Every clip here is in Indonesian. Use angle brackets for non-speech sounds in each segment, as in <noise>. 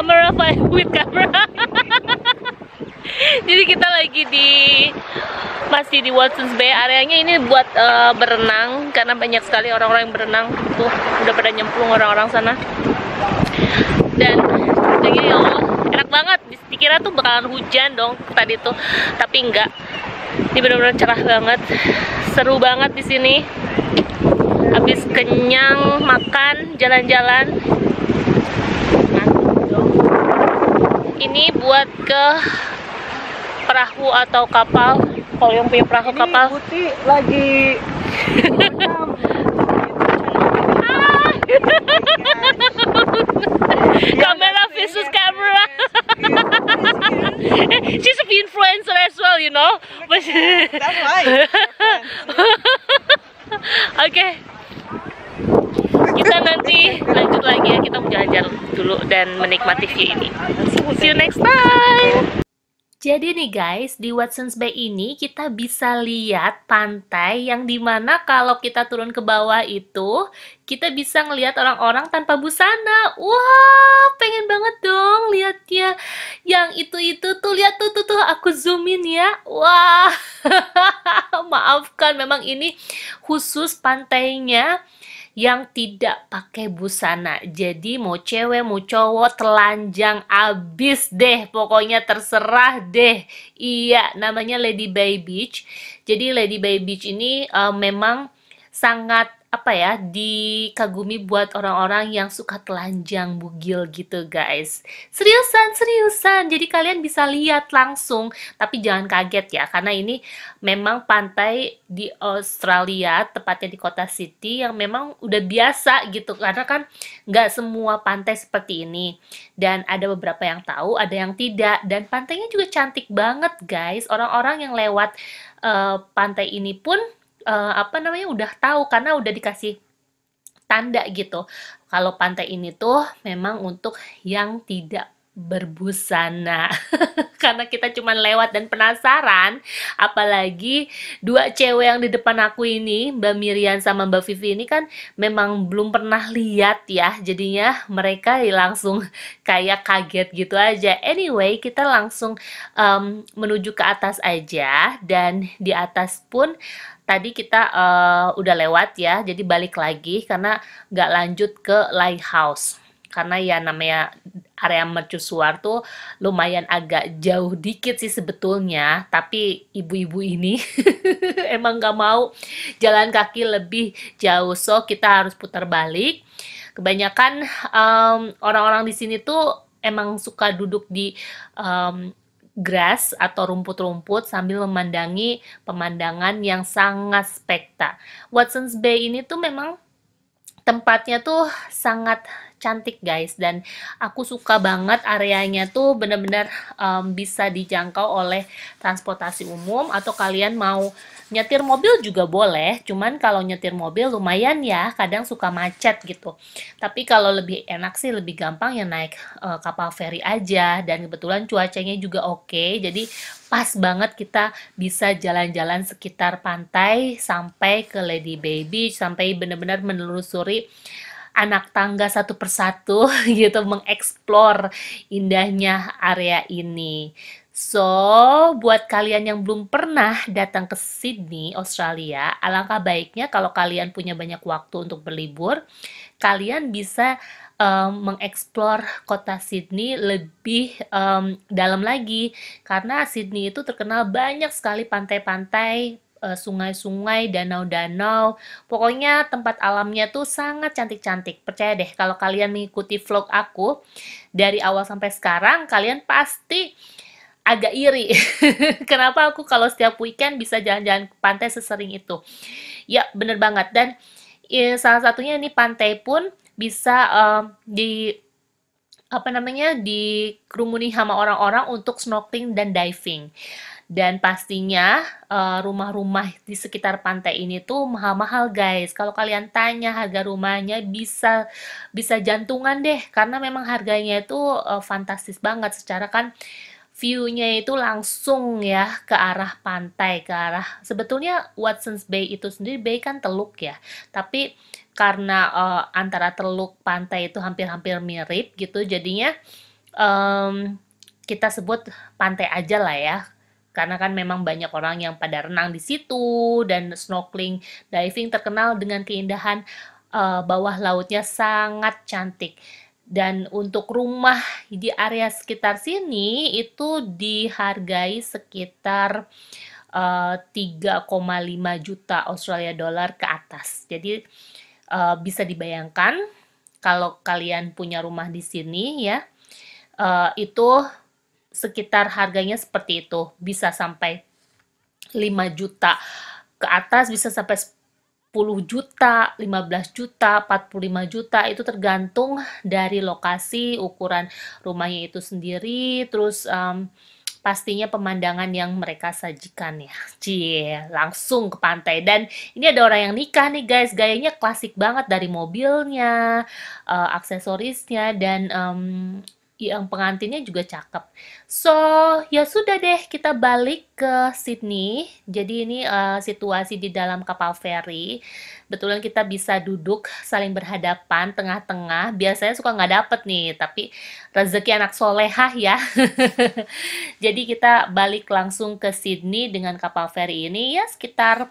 camera Five <laughs> with camera <laughs> jadi kita lagi di masih di Watsons Bay areanya ini buat uh, berenang karena banyak sekali orang-orang yang berenang tuh udah pada nyemplung orang-orang sana dan jadi ya Allah oh, enak banget dikira tuh bakalan hujan dong tadi tuh tapi enggak ini benar-benar cerah banget seru banget di sini habis kenyang makan jalan-jalan ini buat ke perahu atau kapal kalau yang punya perahu ini kapal putih lagi <laughs> kamera versus kamera <laughs> she's a influencer as well you know why oke <laughs> okay. kita nanti lagi satu lagi ya kita mau jalan-jalan dulu dan menikmati view ini see you next time jadi nih guys, di Watson's Bay ini kita bisa lihat pantai yang dimana kalau kita turun ke bawah itu, kita bisa ngelihat orang-orang tanpa busana. Wah, pengen banget dong lihatnya. Yang itu-itu tuh, lihat tuh, tuh, tuh, aku zoomin ya. Wah, <laughs> maafkan memang ini khusus pantainya yang tidak pakai busana. Jadi mau cewek, mau cowok, telanjang abis deh. Pokoknya terserah deh. Iya, namanya Lady Bay Beach. Jadi Lady Bay Beach ini uh, memang sangat apa ya dikagumi buat orang-orang yang suka telanjang bugil gitu guys seriusan seriusan jadi kalian bisa lihat langsung tapi jangan kaget ya karena ini memang pantai di Australia tepatnya di kota City yang memang udah biasa gitu karena kan nggak semua pantai seperti ini dan ada beberapa yang tahu ada yang tidak dan pantainya juga cantik banget guys orang-orang yang lewat uh, pantai ini pun uh, apa namanya udah tahu karena udah dikasih tanda gitu kalau pantai ini tuh memang untuk yang tidak berbusana <laughs> karena kita cuma lewat dan penasaran apalagi dua cewek yang di depan aku ini Mbak Mirian sama Mbak Vivi ini kan memang belum pernah lihat ya jadinya mereka langsung <laughs> kayak kaget gitu aja anyway kita langsung um, menuju ke atas aja dan di atas pun tadi kita uh, udah lewat ya jadi balik lagi karena nggak lanjut ke lighthouse karena ya namanya area mercusuar tuh lumayan agak jauh dikit sih sebetulnya tapi ibu-ibu ini <laughs> emang gak mau jalan kaki lebih jauh so kita harus putar balik kebanyakan um, orang-orang di sini tuh emang suka duduk di um, grass atau rumput-rumput sambil memandangi pemandangan yang sangat spekta. Watson's Bay ini tuh memang tempatnya tuh sangat cantik guys dan aku suka banget areanya tuh bener-bener um, bisa dijangkau oleh transportasi umum atau kalian mau nyetir mobil juga boleh cuman kalau nyetir mobil lumayan ya kadang suka macet gitu tapi kalau lebih enak sih lebih gampang ya naik uh, kapal feri aja dan kebetulan cuacanya juga oke okay, jadi pas banget kita bisa jalan-jalan sekitar pantai sampai ke Lady Bay Beach sampai benar-benar menelusuri anak tangga satu persatu <laughs> gitu mengeksplor indahnya area ini. So, buat kalian yang belum pernah datang ke Sydney, Australia, alangkah baiknya kalau kalian punya banyak waktu untuk berlibur, kalian bisa um, mengeksplor kota Sydney lebih um, dalam lagi karena Sydney itu terkenal banyak sekali pantai-pantai Eh, sungai-sungai, danau-danau. Pokoknya tempat alamnya tuh sangat cantik-cantik. Percaya deh kalau kalian mengikuti vlog aku dari awal sampai sekarang, kalian pasti agak iri. <laughs> Kenapa aku kalau setiap weekend bisa jalan-jalan ke pantai sesering itu? Ya, bener banget. Dan ya, salah satunya ini pantai pun bisa um, di apa namanya dikerumuni sama orang-orang untuk snorkeling dan diving. Dan pastinya eh, rumah-rumah di sekitar pantai ini tuh mahal-mahal guys. Kalau kalian tanya harga rumahnya bisa bisa jantungan deh karena memang harganya itu uh, fantastis banget secara kan view-nya itu langsung ya ke arah pantai, ke arah sebetulnya Watson's Bay itu sendiri bay kan teluk ya. Tapi karena uh, antara teluk pantai itu hampir-hampir mirip gitu jadinya um, kita sebut pantai aja lah ya karena kan memang banyak orang yang pada renang di situ dan snorkeling diving terkenal dengan keindahan uh, bawah lautnya sangat cantik dan untuk rumah di area sekitar sini itu dihargai sekitar uh, eh, 3,5 juta Australia dollar ke atas. Jadi uh, bisa dibayangkan kalau kalian punya rumah di sini ya, uh, itu sekitar harganya seperti itu bisa sampai 5 juta ke atas bisa sampai 10 juta, 15 juta, 45 juta itu tergantung dari lokasi, ukuran rumahnya itu sendiri, terus um, pastinya pemandangan yang mereka sajikan ya. Cie, langsung ke pantai dan ini ada orang yang nikah nih guys, gayanya klasik banget dari mobilnya, uh, aksesorisnya dan um, yang pengantinnya juga cakep. So, ya sudah deh kita balik ke Sydney. Jadi ini uh, situasi di dalam kapal feri. Betulan kita bisa duduk saling berhadapan tengah-tengah. Biasanya suka nggak dapet nih, tapi rezeki anak solehah ya. <laughs> Jadi kita balik langsung ke Sydney dengan kapal feri ini ya sekitar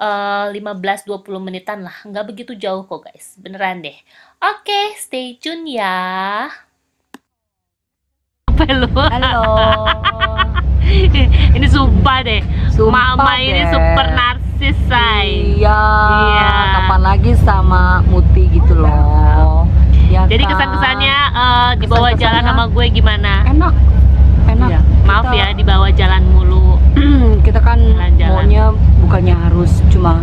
eh, uh, 15-20 menitan lah. Nggak begitu jauh kok guys, beneran deh. Oke, okay, stay tune ya apa lu? Halo. <laughs> ini sumpah deh. Sumpah Mama deh. ini super narsis, say. Iya. iya. Kapan lagi sama Muti gitu loh. Ya Jadi kan? kesan-kesannya uh, di bawah jalan sama gue gimana? Enak. Enak. Iya. Maaf kita, ya di bawah jalan mulu. <clears throat> kita kan jalan -jalan. maunya bukannya harus cuma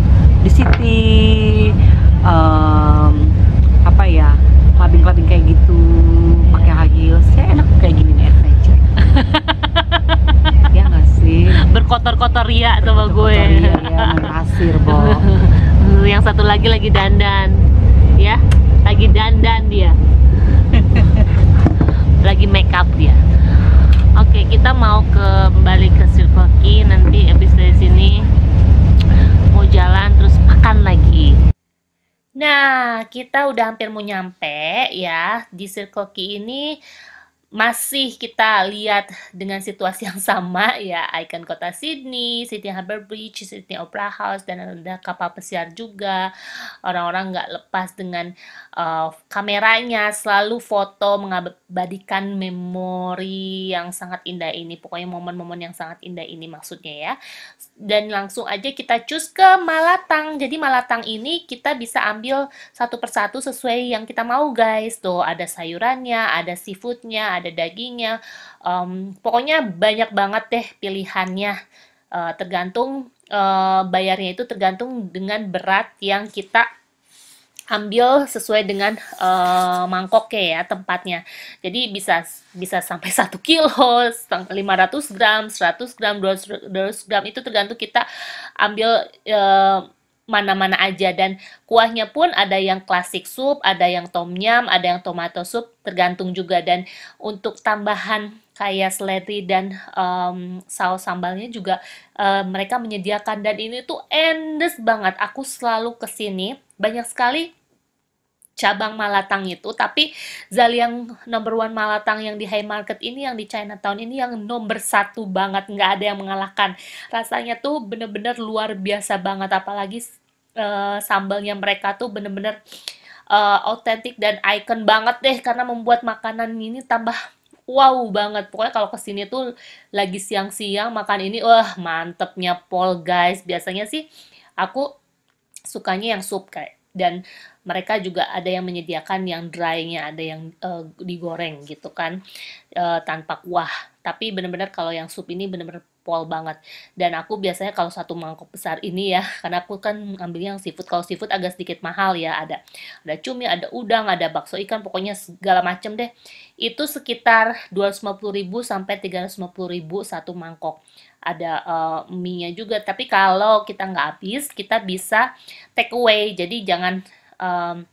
kotor-kotor ria sama gue ria, ya, <laughs> yang satu lagi lagi dandan ya lagi dandan dia <laughs> lagi make up dia oke kita mau kembali ke Circle nanti habis dari sini mau jalan terus makan lagi Nah, kita udah hampir mau nyampe ya. Di Circle Key ini masih kita lihat dengan situasi yang sama ya ikon kota Sydney, Sydney Harbour Bridge, Sydney Opera House dan ada kapal pesiar juga orang-orang nggak lepas dengan uh, kameranya selalu foto mengabadikan memori yang sangat indah ini pokoknya momen-momen yang sangat indah ini maksudnya ya dan langsung aja kita cus ke Malatang jadi Malatang ini kita bisa ambil satu persatu sesuai yang kita mau guys tuh ada sayurannya ada seafoodnya ada dagingnya. Um, pokoknya banyak banget deh pilihannya. Uh, tergantung uh, bayarnya itu tergantung dengan berat yang kita ambil sesuai dengan uh, mangkoknya ya tempatnya. Jadi bisa bisa sampai 1 <laughs> kilo, 500 gram, 100 gram, 200 gram itu tergantung kita ambil uh, mana-mana aja dan kuahnya pun ada yang klasik sup, ada yang tom yum, ada yang tomato sup, tergantung juga dan untuk tambahan kayak seledri dan um, saus sambalnya juga um, mereka menyediakan dan ini tuh endes banget. Aku selalu kesini banyak sekali cabang Malatang itu tapi Zal yang number one Malatang yang di high market ini yang di Chinatown ini yang nomor satu banget nggak ada yang mengalahkan rasanya tuh bener-bener luar biasa banget apalagi uh, eh, sambalnya mereka tuh bener-bener eh, autentik -bener, dan icon banget deh karena membuat makanan ini tambah wow banget pokoknya kalau kesini tuh lagi siang-siang makan ini wah mantepnya pol guys biasanya sih aku sukanya yang sup kayak dan mereka juga ada yang menyediakan yang drynya ada yang uh, digoreng gitu kan, uh, tanpa kuah. Tapi benar-benar kalau yang sup ini benar-benar pol banget. Dan aku biasanya kalau satu mangkok besar ini ya, karena aku kan ambil yang seafood. Kalau seafood agak sedikit mahal ya, ada ada cumi, ada udang, ada bakso ikan, pokoknya segala macem deh. Itu sekitar 250 ribu sampai 350 ribu satu mangkok. Ada uh, mie-nya juga, tapi kalau kita nggak habis, kita bisa take away. Jadi jangan um,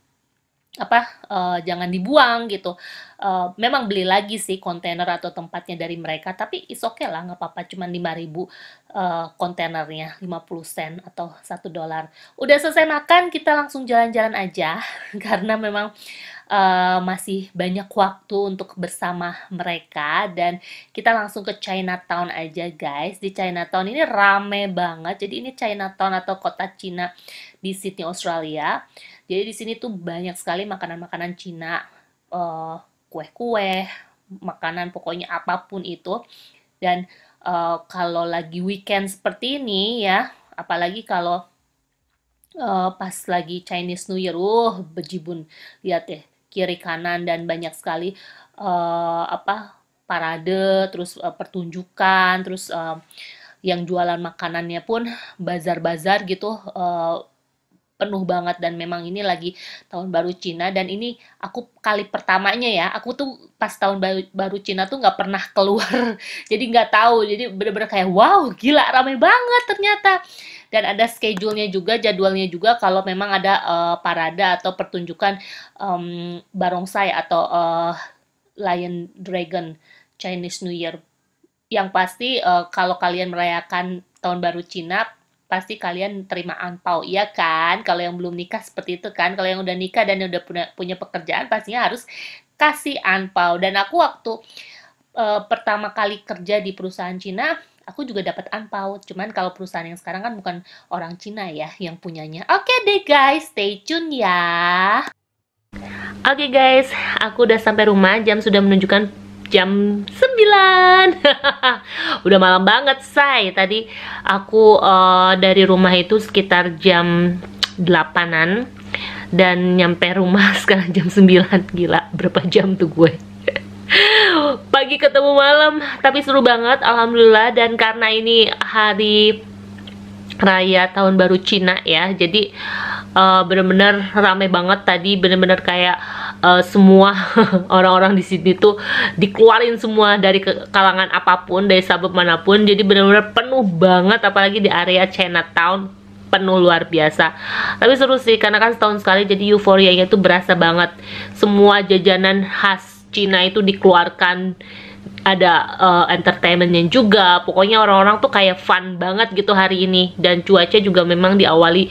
apa uh, jangan dibuang gitu uh, memang beli lagi sih kontainer atau tempatnya dari mereka tapi is oke okay lah nggak apa-apa cuma 5000 uh, eh, kontainernya 50 sen atau satu dolar udah selesai makan kita langsung jalan-jalan aja <laughs> karena memang uh, masih banyak waktu untuk bersama mereka dan kita langsung ke Chinatown aja guys. Di Chinatown ini rame banget. Jadi ini Chinatown atau kota Cina di Sydney, Australia. Jadi di sini tuh banyak sekali makanan-makanan Cina, kue eh, kue-kue, makanan pokoknya apapun itu. Dan uh, kalau lagi weekend seperti ini ya, apalagi kalau uh, pas lagi Chinese New Year, uh, bejibun lihat deh kiri kanan dan banyak sekali uh, apa parade terus uh, pertunjukan terus uh, yang jualan makanannya pun bazar-bazar gitu uh, penuh banget dan memang ini lagi tahun baru Cina dan ini aku kali pertamanya ya aku tuh pas tahun baru, baru Cina tuh nggak pernah keluar <laughs> jadi nggak tahu jadi bener-bener kayak wow gila ramai banget ternyata dan ada schedule-nya juga jadwalnya juga kalau memang ada uh, eh, parada atau pertunjukan um, barongsai atau uh, Lion Dragon Chinese New Year yang pasti uh, kalau kalian merayakan tahun baru Cina pasti kalian terima angpau, iya kan? Kalau yang belum nikah seperti itu kan, kalau yang udah nikah dan udah punya, punya pekerjaan pastinya harus kasih angpau. Dan aku waktu e, pertama kali kerja di perusahaan Cina, aku juga dapat angpau. Cuman kalau perusahaan yang sekarang kan bukan orang Cina ya yang punyanya. Oke okay deh guys, stay tune ya. Oke okay guys, aku udah sampai rumah, jam sudah menunjukkan jam 9 <laughs> Udah malam banget, say Tadi aku uh, dari rumah itu sekitar jam 8-an Dan nyampe rumah <laughs> sekarang jam 9 Gila, berapa jam tuh gue <laughs> Pagi ketemu malam Tapi seru banget, Alhamdulillah Dan karena ini hari Raya Tahun Baru Cina ya Jadi uh, bener-bener rame banget tadi Bener-bener kayak uh, semua <laughs> orang-orang di sini tuh dikeluarin semua dari kalangan apapun dari sabab manapun jadi benar-benar penuh banget apalagi di area Chinatown penuh luar biasa tapi seru sih karena kan setahun sekali jadi euforianya tuh berasa banget semua jajanan khas Cina itu dikeluarkan ada uh, entertainmentnya juga pokoknya orang-orang tuh kayak fun banget gitu hari ini dan cuaca juga memang diawali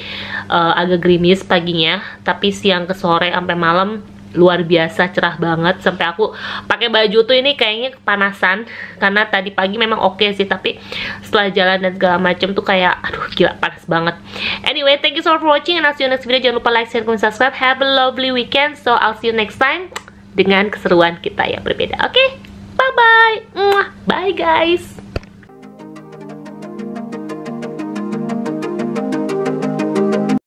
uh, agak gerimis paginya tapi siang ke sore sampai malam luar biasa cerah banget sampai aku pakai baju tuh ini kayaknya kepanasan karena tadi pagi memang oke okay sih tapi setelah jalan dan segala macam tuh kayak aduh gila panas banget anyway thank you so much for watching and I'll see you next video jangan lupa like, share, comment, subscribe have a lovely weekend so I'll see you next time dengan keseruan kita yang berbeda oke okay? bye bye bye guys